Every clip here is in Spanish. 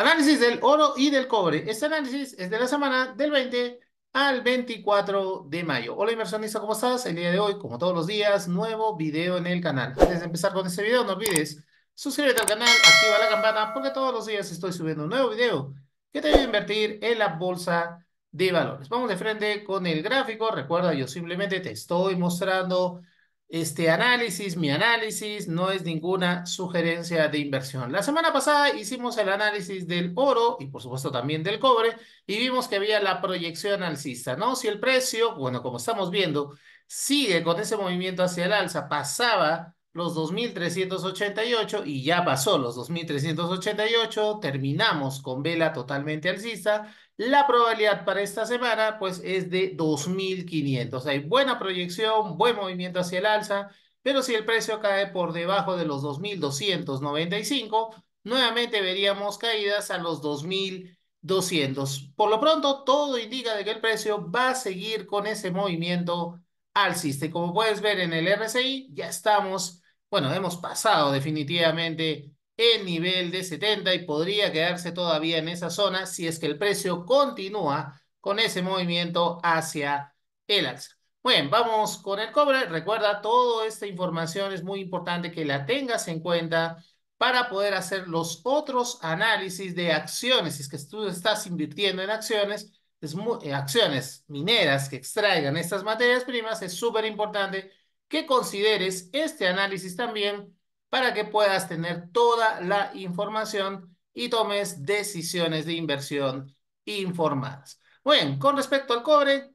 Análisis del oro y del cobre. Este análisis es de la semana del 20 al 24 de mayo. Hola inversionista, ¿cómo estás? El día de hoy, como todos los días, nuevo video en el canal. Antes de empezar con este video, no olvides suscribirte al canal, activa la campana, porque todos los días estoy subiendo un nuevo video que te ayuda a invertir en la bolsa de valores. Vamos de frente con el gráfico. Recuerda, yo simplemente te estoy mostrando este análisis, mi análisis, no es ninguna sugerencia de inversión. La semana pasada hicimos el análisis del oro y por supuesto también del cobre y vimos que había la proyección alcista, ¿no? Si el precio, bueno, como estamos viendo, sigue con ese movimiento hacia el alza, pasaba los 2.388 y ya pasó los 2.388, terminamos con vela totalmente alcista la probabilidad para esta semana pues es de 2.500. Hay buena proyección, buen movimiento hacia el alza, pero si el precio cae por debajo de los 2.295, nuevamente veríamos caídas a los 2.200. Por lo pronto, todo indica de que el precio va a seguir con ese movimiento alcista. como puedes ver en el RSI, ya estamos, bueno, hemos pasado definitivamente el nivel de 70 y podría quedarse todavía en esa zona si es que el precio continúa con ese movimiento hacia el alza. Bueno, vamos con el cobre. Recuerda, toda esta información es muy importante que la tengas en cuenta para poder hacer los otros análisis de acciones. Si es que tú estás invirtiendo en acciones, es eh, acciones mineras que extraigan estas materias primas, es súper importante que consideres este análisis también para que puedas tener toda la información y tomes decisiones de inversión informadas. Bueno, con respecto al cobre,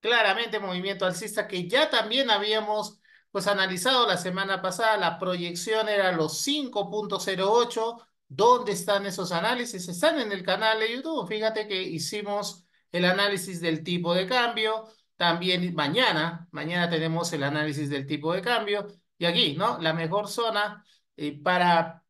claramente movimiento alcista que ya también habíamos pues analizado la semana pasada, la proyección era los 5.08, ¿dónde están esos análisis? Están en el canal de YouTube, fíjate que hicimos el análisis del tipo de cambio, también mañana, mañana tenemos el análisis del tipo de cambio, y aquí, ¿no? La mejor zona eh, para,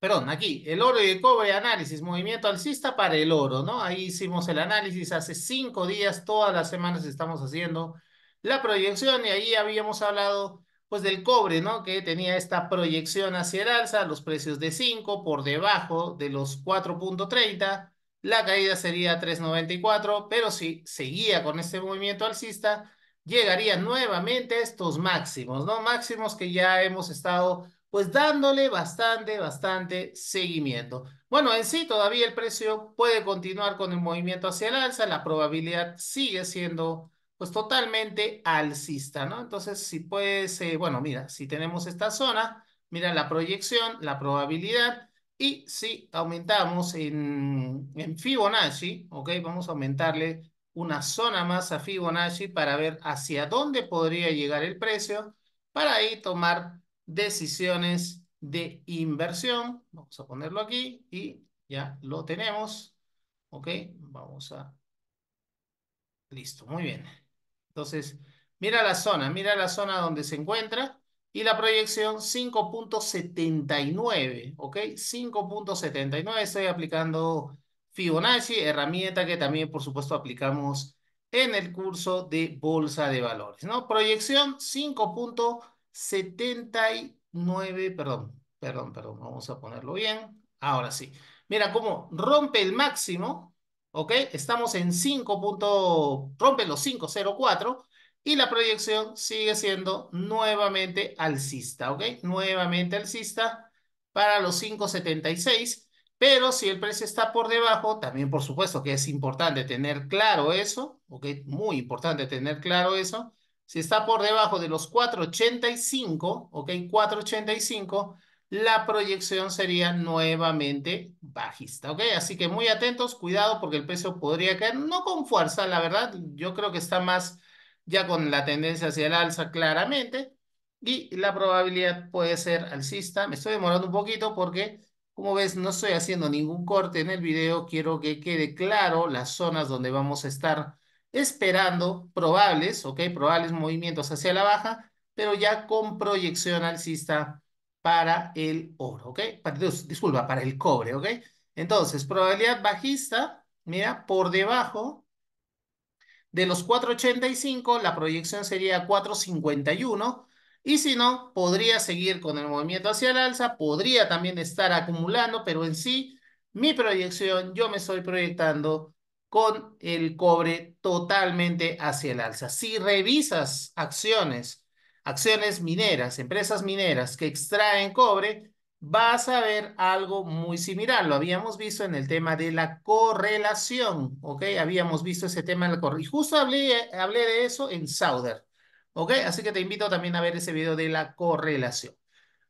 perdón, aquí, el oro y el cobre, análisis, movimiento alcista para el oro, ¿no? Ahí hicimos el análisis hace cinco días, todas las semanas estamos haciendo la proyección y ahí habíamos hablado pues del cobre, ¿no? Que tenía esta proyección hacia el alza, los precios de 5 por debajo de los 4.30, la caída sería 3.94, pero si seguía con este movimiento alcista, llegaría nuevamente a estos máximos, ¿no? Máximos que ya hemos estado pues dándole bastante, bastante seguimiento. Bueno, en sí todavía el precio puede continuar con el movimiento hacia el alza, la probabilidad sigue siendo pues totalmente alcista, ¿no? Entonces, si puede eh, ser... bueno, mira, si tenemos esta zona, mira la proyección, la probabilidad, y si aumentamos en, en Fibonacci, ¿ok? Vamos a aumentarle una zona más a Fibonacci para ver hacia dónde podría llegar el precio, para ahí tomar decisiones de inversión. Vamos a ponerlo aquí y ya lo tenemos. Ok, vamos a... Listo, muy bien. Entonces, mira la zona, mira la zona donde se encuentra y la proyección 5.79, ¿ok? 5.79, estoy aplicando Fibonacci, herramienta que también, por supuesto, aplicamos en el curso de Bolsa de Valores, ¿no? Proyección 5.79, perdón, perdón, perdón, vamos a ponerlo bien. Ahora sí. Mira cómo rompe el máximo, ¿ok? Estamos en 5. rompe los 5.04 y la proyección sigue siendo nuevamente alcista, ¿ok? Nuevamente alcista para los 5.76 pero si el precio está por debajo, también por supuesto que es importante tener claro eso, ok, muy importante tener claro eso. Si está por debajo de los 4.85, ok, 4.85, la proyección sería nuevamente bajista, ok. Así que muy atentos, cuidado porque el precio podría caer, no con fuerza, la verdad, yo creo que está más ya con la tendencia hacia el alza claramente. Y la probabilidad puede ser alcista. Me estoy demorando un poquito porque como ves, no estoy haciendo ningún corte en el video. Quiero que quede claro las zonas donde vamos a estar esperando probables, ¿ok? Probables movimientos hacia la baja, pero ya con proyección alcista para el oro, ¿ok? disculpa, para el cobre, ¿ok? Entonces, probabilidad bajista, mira, por debajo de los 4.85, la proyección sería 4.51, y si no, podría seguir con el movimiento hacia el alza, podría también estar acumulando, pero en sí, mi proyección, yo me estoy proyectando con el cobre totalmente hacia el alza. Si revisas acciones, acciones mineras, empresas mineras que extraen cobre, vas a ver algo muy similar. Lo habíamos visto en el tema de la correlación, ¿ok? Habíamos visto ese tema en la correlación. Y justo hablé, hablé de eso en Sauder. ¿Ok? Así que te invito también a ver ese video de la correlación.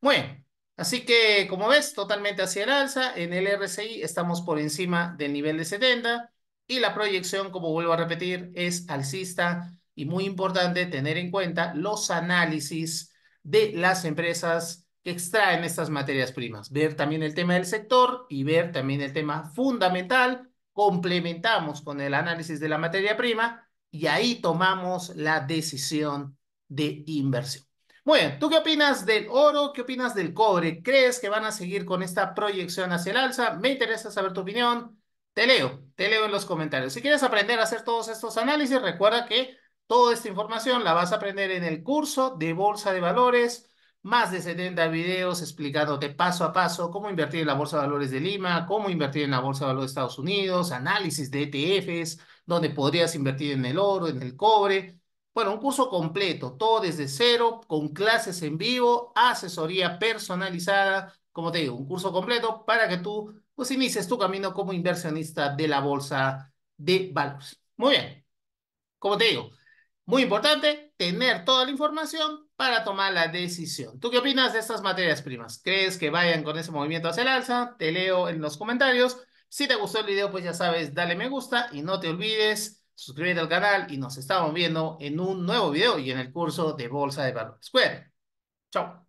Bueno, Así que, como ves, totalmente hacia el alza. En el RSI estamos por encima del nivel de 70 y la proyección, como vuelvo a repetir, es alcista y muy importante tener en cuenta los análisis de las empresas que extraen estas materias primas. Ver también el tema del sector y ver también el tema fundamental. Complementamos con el análisis de la materia prima y ahí tomamos la decisión de inversión. Muy bien, ¿tú qué opinas del oro? ¿Qué opinas del cobre? ¿Crees que van a seguir con esta proyección hacia el alza? Me interesa saber tu opinión. Te leo, te leo en los comentarios. Si quieres aprender a hacer todos estos análisis, recuerda que toda esta información la vas a aprender en el curso de Bolsa de Valores. Más de 70 videos explicándote paso a paso cómo invertir en la Bolsa de Valores de Lima, cómo invertir en la Bolsa de Valores de Estados Unidos, análisis de ETFs, donde podrías invertir en el oro, en el cobre bueno, un curso completo, todo desde cero, con clases en vivo, asesoría personalizada, como te digo, un curso completo para que tú pues inicies tu camino como inversionista de la bolsa de valores. Muy bien. Como te digo, muy importante tener toda la información para tomar la decisión. ¿Tú qué opinas de estas materias primas? ¿Crees que vayan con ese movimiento hacia el alza? Te leo en los comentarios. Si te gustó el video, pues ya sabes, dale me gusta y no te olvides suscríbete al canal y nos estamos viendo en un nuevo video y en el curso de Bolsa de Valores. Square. Chao.